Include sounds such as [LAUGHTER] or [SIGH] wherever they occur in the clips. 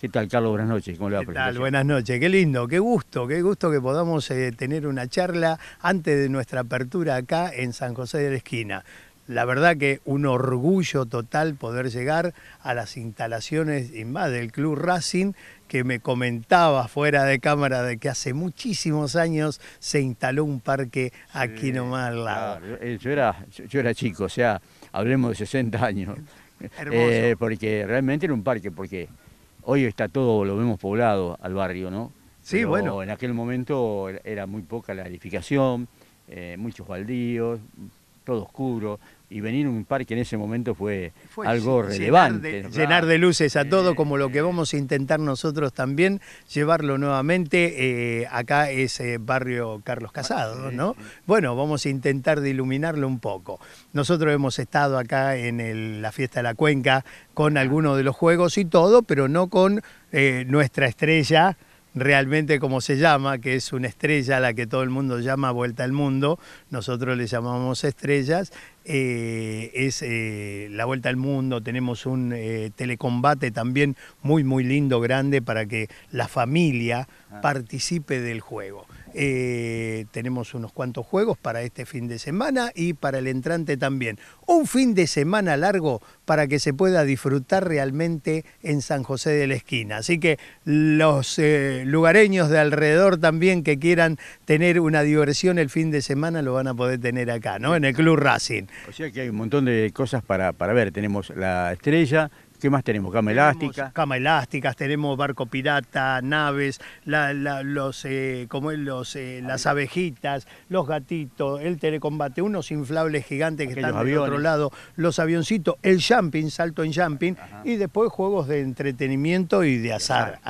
¿Qué tal, Carlos? Buenas noches. ¿Cómo le va, ¿Qué Buenas noches. Qué lindo, qué gusto, qué gusto que podamos eh, tener una charla antes de nuestra apertura acá en San José de la Esquina. La verdad que un orgullo total poder llegar a las instalaciones y más del Club Racing que me comentaba fuera de cámara de que hace muchísimos años se instaló un parque aquí nomás al lado. Eh, yo, era, yo era chico, o sea, hablemos de 60 años. [LAUGHS] Hermoso. Eh, porque realmente era un parque, porque Hoy está todo, lo vemos poblado al barrio, ¿no? Sí, bueno. En aquel momento era muy poca la edificación, eh, muchos baldíos, todo oscuro, y venir a un parque en ese momento fue, algo relevante. Llenar de, luces a todo, eh. como lo que vamos a intentar nosotros también, llevarlo nuevamente. Eh, acá es eh, barrio Carlos Casado, ah, ¿no? Bueno, vamos a intentar de iluminarlo un poco. Nosotros hemos estado acá en la fiesta de la cuenca con ah. algunos de los juegos y todo, pero no con nuestra estrella realmente como se llama, que es una estrella a la que todo el mundo llama Vuelta al Mundo, nosotros le llamamos estrellas, eh, es eh, la Vuelta al Mundo, tenemos un eh, telecombate también muy muy lindo, grande, para que la familia ah. participe del juego. Eh, tenemos unos cuantos juegos para este fin de semana y para el entrante también. Un fin de semana largo para que se pueda disfrutar realmente en San José de la Esquina. Así que los eh, lugareños de alrededor también que quieran tener una diversión el fin de semana lo van a poder tener acá, ¿no? En el Club Racing. O sea que hay un montón de cosas para, para ver. Tenemos la estrella, ¿Qué más tenemos? Cama elástica. Cama elásticas, tenemos barco pirata, naves, los, eh, como los, eh, las abejitas, los gatitos, el telecombate, unos inflables gigantes que están del otro lado, los avioncitos, el jumping, salto en jumping, y después juegos de entretenimiento y de azar.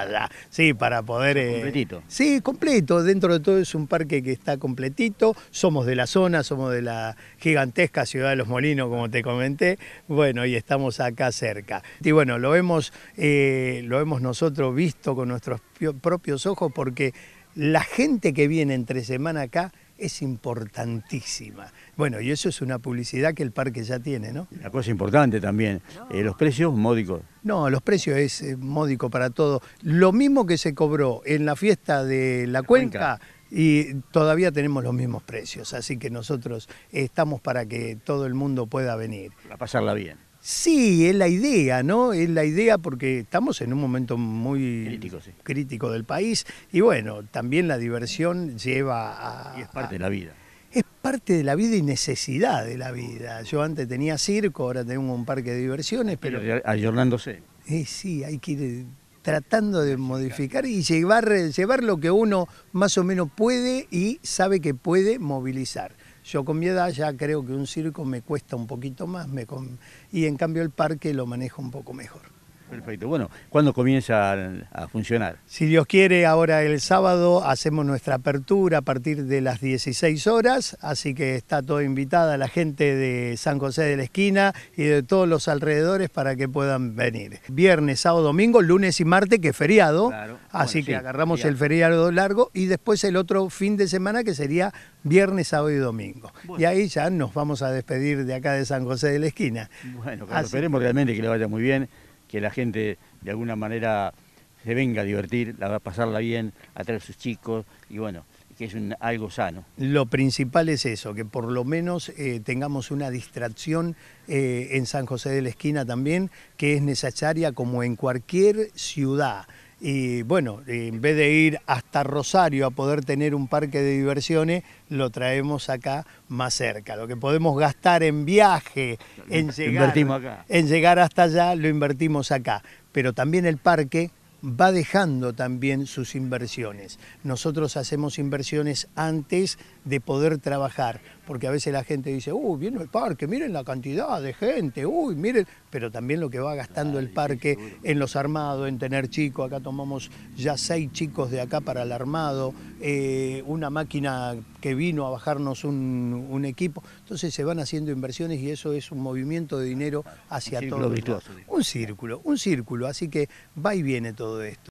Sí, para poder... Eh, completito. Sí, completo. Dentro de todo es un parque que está completito. Somos de la zona, somos de la gigantesca ciudad de Los Molinos, como te comenté. Bueno, y estamos acá cerca. Y bueno, eh, lo hemos, nosotros visto con nuestros propios ojos porque la gente que viene entre semana acá es importantísima. Bueno, y eso es una publicidad que el parque ya tiene, ¿no? Una cosa importante también, eh, los precios módicos. No, los precios es eh, módico para todo. Lo mismo que se cobró en la fiesta de la, cuenca, cuenca. y todavía tenemos los mismos precios, así que nosotros estamos para que todo el mundo pueda venir. Para pasarla bien. Sí, es la idea, ¿no? Es la idea porque estamos en un momento muy crítico, del país y bueno, también la diversión lleva a... Y es parte de la vida. Es parte de la vida y necesidad de la vida. Yo antes tenía circo, ahora tengo un parque de diversiones, pero... Ayornándose. sí, hay que ir tratando de modificar y llevar, llevar lo que uno más o menos puede y sabe que puede movilizar. Yo con mi ya creo que un circo me cuesta un poquito más y en cambio el parque lo manejo un poco mejor. Perfecto. Bueno, ¿cuándo comienza a funcionar? Si Dios quiere, ahora el sábado hacemos nuestra apertura a partir de las 16 horas, así que está toda invitada la gente de San José de la Esquina y de todos los alrededores para que puedan venir. Viernes, sábado, domingo, lunes y martes, que es feriado, así que agarramos el feriado largo y después el otro fin de semana que sería viernes, sábado y domingo. Y ahí ya nos vamos a despedir de acá de San José de la Esquina. Bueno, esperemos realmente que le vaya muy bien que la gente de alguna manera se venga a divertir, la va a pasarla bien, a traer sus chicos y bueno, que es algo sano. Lo principal es eso, que por lo menos eh, tengamos una distracción eh, en San José de la Esquina también, que es necesaria como en cualquier ciudad y bueno, en vez de ir hasta Rosario a poder tener un parque de diversiones, lo traemos acá más cerca. Lo que podemos gastar en viaje, en llegar, en llegar hasta allá, lo invertimos acá. Pero también el parque va dejando también sus inversiones. Nosotros hacemos inversiones antes de poder trabajar, porque a veces la gente dice, uy, viene el parque, miren la cantidad de gente, uy, miren, pero también lo que va gastando el parque en los armados, en tener chicos, acá tomamos ya seis chicos de acá para el armado, eh, una máquina que vino a bajarnos un, un, equipo, entonces se van haciendo inversiones y eso es un movimiento de dinero hacia todo. Un círculo, un círculo, así que va y viene todo. todo esto.